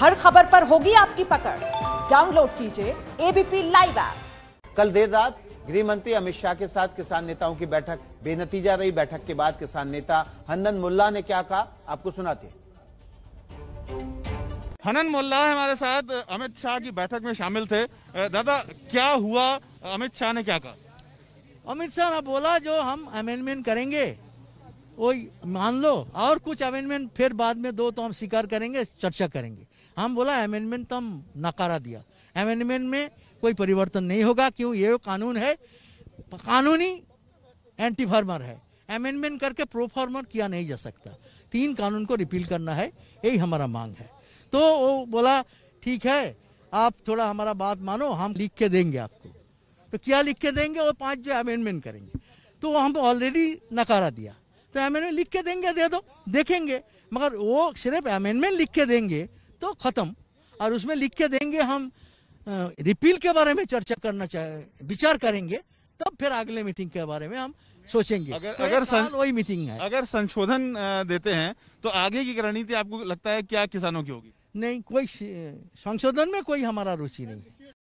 हर खबर पर होगी आपकी पकड़ डाउनलोड कीजिए एबीपी लाइव ऐप कल देर रात गृह मंत्री अमित शाह के साथ किसान नेताओं की बैठक बेनतीजा रही बैठक के बाद किसान नेता हनन मुल्ला ने क्या कहा आपको सुनाते हनन मुल्ला हमारे साथ अमित शाह की बैठक में शामिल थे दादा क्या हुआ अमित शाह ने क्या कहा अमित शाह ने बोला जो हम अमेंडमेंट करेंगे वो मान लो और कुछ अमेंडमेंट फिर बाद में दो तो हम स्वीकार करेंगे चर्चा करेंगे हम बोला अमेंडमेंट तो हम नकारा दिया अमेंडमेंट में कोई परिवर्तन नहीं होगा क्यों ये कानून है कानूनी एंटी फार्मर है अमेंडमेंट करके प्रो फार्मर किया नहीं जा सकता तीन कानून को रिपील करना है यही हमारा मांग है तो वो बोला ठीक है आप थोड़ा हमारा बात मानो हम लिख के देंगे आपको तो क्या लिख के देंगे वो पांच जो अमेंडमेंट करेंगे तो हम ऑलरेडी नकारा दिया तो अमेंडमेंट लिख के देंगे दे दो देखेंगे मगर वो सिर्फ अमेंडमेंट लिख के देंगे तो ख़त्म और उसमें लिख के देंगे हम रिपील के बारे में चर्चा करना चाहे विचार करेंगे तब फिर अगले मीटिंग के बारे में हम सोचेंगे अगर तो अगर सं, वही मीटिंग है अगर संशोधन देते हैं तो आगे की रणनीति आपको लगता है क्या किसानों की होगी नहीं कोई संशोधन में कोई हमारा रुचि नहीं